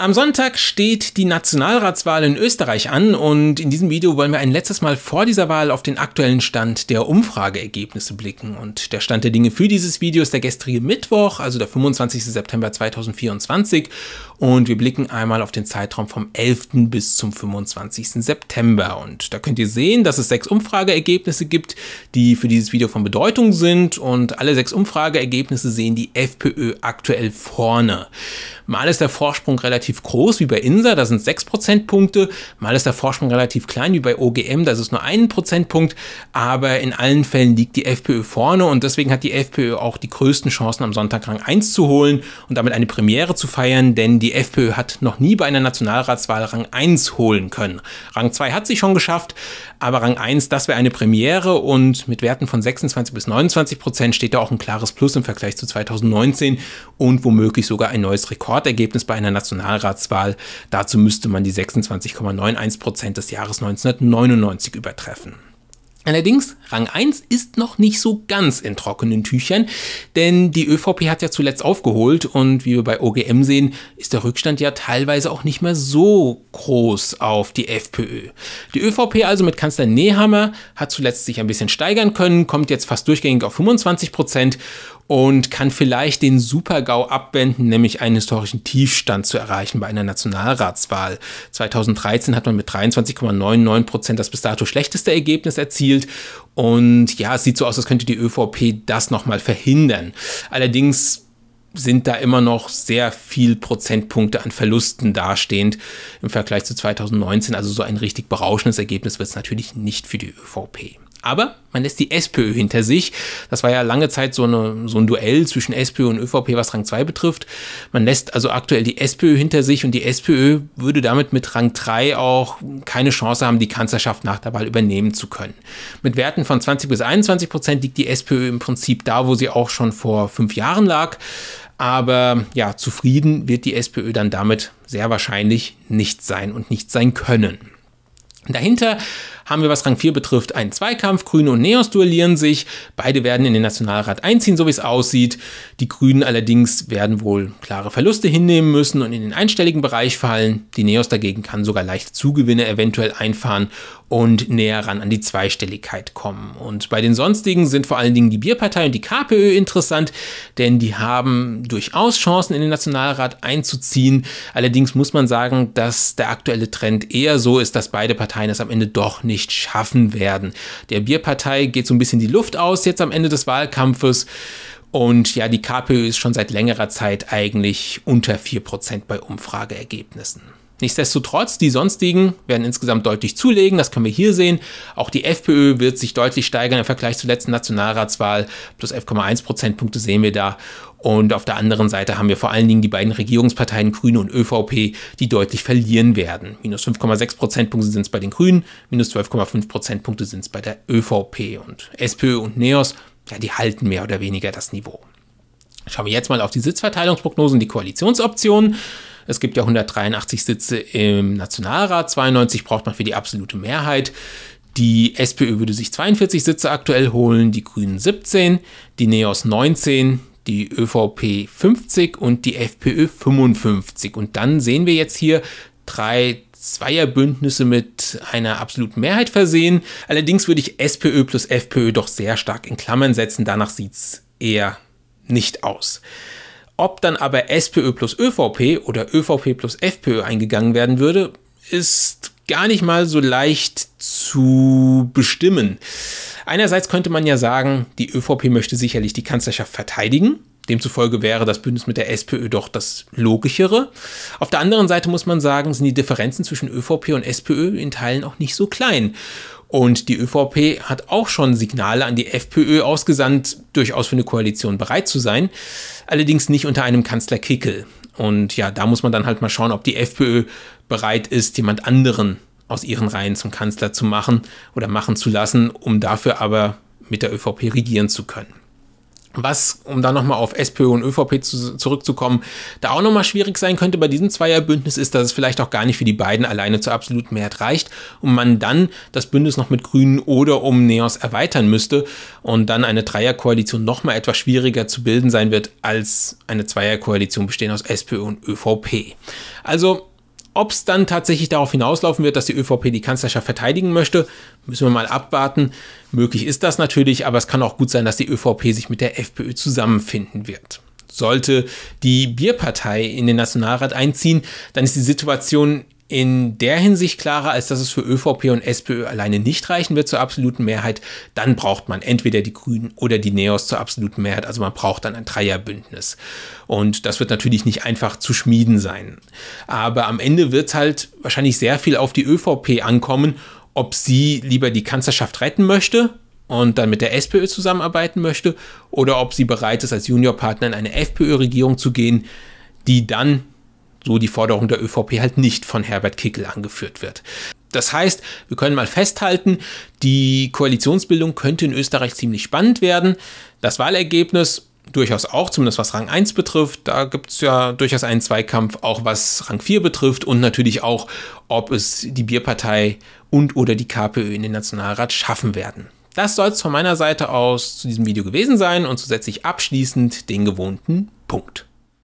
Am Sonntag steht die Nationalratswahl in Österreich an und in diesem Video wollen wir ein letztes Mal vor dieser Wahl auf den aktuellen Stand der Umfrageergebnisse blicken. Und der Stand der Dinge für dieses Video ist der gestrige Mittwoch, also der 25. September 2024. Und wir blicken einmal auf den Zeitraum vom 11. bis zum 25. September. Und da könnt ihr sehen, dass es sechs Umfrageergebnisse gibt, die für dieses Video von Bedeutung sind. Und alle sechs Umfrageergebnisse sehen die FPÖ aktuell vorne. Mal ist der Vorsprung relativ groß, wie bei INSA, da sind sechs Prozentpunkte. Mal ist der Vorsprung relativ klein, wie bei OGM, da ist es nur ein Prozentpunkt. Aber in allen Fällen liegt die FPÖ vorne und deswegen hat die FPÖ auch die größten Chancen, am Sonntag Rang 1 zu holen und damit eine Premiere zu feiern, denn die die FPÖ hat noch nie bei einer Nationalratswahl Rang 1 holen können. Rang 2 hat sie schon geschafft, aber Rang 1, das wäre eine Premiere und mit Werten von 26 bis 29 Prozent steht da auch ein klares Plus im Vergleich zu 2019 und womöglich sogar ein neues Rekordergebnis bei einer Nationalratswahl. Dazu müsste man die 26,91 Prozent des Jahres 1999 übertreffen. Allerdings, Rang 1 ist noch nicht so ganz in trockenen Tüchern, denn die ÖVP hat ja zuletzt aufgeholt und wie wir bei OGM sehen, ist der Rückstand ja teilweise auch nicht mehr so groß auf die FPÖ. Die ÖVP also mit Kanzler Nehammer hat zuletzt sich ein bisschen steigern können, kommt jetzt fast durchgängig auf 25 Prozent und kann vielleicht den Supergau abwenden, nämlich einen historischen Tiefstand zu erreichen bei einer Nationalratswahl. 2013 hat man mit 23,99 Prozent das bis dato schlechteste Ergebnis erzielt und ja, es sieht so aus, als könnte die ÖVP das nochmal verhindern. Allerdings sind da immer noch sehr viel Prozentpunkte an Verlusten dastehend im Vergleich zu 2019. Also so ein richtig berauschendes Ergebnis wird es natürlich nicht für die ÖVP. Aber man lässt die SPÖ hinter sich. Das war ja lange Zeit so, eine, so ein Duell zwischen SPÖ und ÖVP, was Rang 2 betrifft. Man lässt also aktuell die SPÖ hinter sich und die SPÖ würde damit mit Rang 3 auch keine Chance haben, die Kanzlerschaft nach der Wahl übernehmen zu können. Mit Werten von 20 bis 21 Prozent liegt die SPÖ im Prinzip da, wo sie auch schon vor fünf Jahren lag. Aber ja, zufrieden wird die SPÖ dann damit sehr wahrscheinlich nicht sein und nicht sein können. Dahinter haben wir, was Rang 4 betrifft, einen Zweikampf. Grüne und Neos duellieren sich. Beide werden in den Nationalrat einziehen, so wie es aussieht. Die Grünen allerdings werden wohl klare Verluste hinnehmen müssen und in den einstelligen Bereich fallen. Die Neos dagegen kann sogar leichte Zugewinne eventuell einfahren und näher ran an die Zweistelligkeit kommen. Und bei den sonstigen sind vor allen Dingen die Bierpartei und die KPÖ interessant, denn die haben durchaus Chancen, in den Nationalrat einzuziehen. Allerdings muss man sagen, dass der aktuelle Trend eher so ist, dass beide Parteien es am Ende doch nicht nicht schaffen werden. Der Bierpartei geht so ein bisschen die Luft aus jetzt am Ende des Wahlkampfes. Und ja, die KPÖ ist schon seit längerer Zeit eigentlich unter 4% bei Umfrageergebnissen. Nichtsdestotrotz, die sonstigen werden insgesamt deutlich zulegen, das können wir hier sehen. Auch die FPÖ wird sich deutlich steigern im Vergleich zur letzten Nationalratswahl. Plus 11,1 Prozentpunkte sehen wir da. Und auf der anderen Seite haben wir vor allen Dingen die beiden Regierungsparteien Grüne und ÖVP, die deutlich verlieren werden. Minus 5,6 Prozentpunkte sind es bei den Grünen, minus 12,5 Prozentpunkte sind es bei der ÖVP. Und SPÖ und NEOS, ja, die halten mehr oder weniger das Niveau. Schauen wir jetzt mal auf die Sitzverteilungsprognosen, die Koalitionsoptionen. Es gibt ja 183 Sitze im Nationalrat, 92 braucht man für die absolute Mehrheit. Die SPÖ würde sich 42 Sitze aktuell holen, die Grünen 17, die NEOS 19, die ÖVP 50 und die FPÖ 55. Und dann sehen wir jetzt hier drei Zweierbündnisse mit einer absoluten Mehrheit versehen. Allerdings würde ich SPÖ plus FPÖ doch sehr stark in Klammern setzen. Danach sieht es eher nicht aus. Ob dann aber SPÖ plus ÖVP oder ÖVP plus FPÖ eingegangen werden würde, ist gar nicht mal so leicht zu bestimmen. Einerseits könnte man ja sagen, die ÖVP möchte sicherlich die Kanzlerschaft verteidigen. Demzufolge wäre das Bündnis mit der SPÖ doch das Logischere. Auf der anderen Seite muss man sagen, sind die Differenzen zwischen ÖVP und SPÖ in Teilen auch nicht so klein. Und die ÖVP hat auch schon Signale an die FPÖ ausgesandt, durchaus für eine Koalition bereit zu sein, allerdings nicht unter einem Kanzler Kickel. Und ja, da muss man dann halt mal schauen, ob die FPÖ bereit ist, jemand anderen aus ihren Reihen zum Kanzler zu machen oder machen zu lassen, um dafür aber mit der ÖVP regieren zu können was, um da nochmal auf SPÖ und ÖVP zu, zurückzukommen, da auch nochmal schwierig sein könnte bei diesem Zweierbündnis ist, dass es vielleicht auch gar nicht für die beiden alleine zur absoluten Mehrheit reicht und man dann das Bündnis noch mit Grünen oder um Neos erweitern müsste und dann eine Dreierkoalition nochmal etwas schwieriger zu bilden sein wird als eine Zweierkoalition bestehend aus SPÖ und ÖVP. Also ob es dann tatsächlich darauf hinauslaufen wird, dass die ÖVP die Kanzlerschaft verteidigen möchte, müssen wir mal abwarten. Möglich ist das natürlich, aber es kann auch gut sein, dass die ÖVP sich mit der FPÖ zusammenfinden wird. Sollte die Bierpartei in den Nationalrat einziehen, dann ist die Situation in der Hinsicht klarer, als dass es für ÖVP und SPÖ alleine nicht reichen wird zur absoluten Mehrheit, dann braucht man entweder die Grünen oder die Neos zur absoluten Mehrheit. Also man braucht dann ein Dreierbündnis. Und das wird natürlich nicht einfach zu schmieden sein. Aber am Ende wird es halt wahrscheinlich sehr viel auf die ÖVP ankommen, ob sie lieber die Kanzlerschaft retten möchte und dann mit der SPÖ zusammenarbeiten möchte oder ob sie bereit ist, als Juniorpartner in eine FPÖ-Regierung zu gehen, die dann so die Forderung der ÖVP halt nicht von Herbert Kickel angeführt wird. Das heißt, wir können mal festhalten, die Koalitionsbildung könnte in Österreich ziemlich spannend werden. Das Wahlergebnis durchaus auch, zumindest was Rang 1 betrifft. Da gibt es ja durchaus einen Zweikampf, auch was Rang 4 betrifft und natürlich auch, ob es die Bierpartei und oder die KPÖ in den Nationalrat schaffen werden. Das soll es von meiner Seite aus zu diesem Video gewesen sein und so setze ich abschließend den gewohnten Punkt.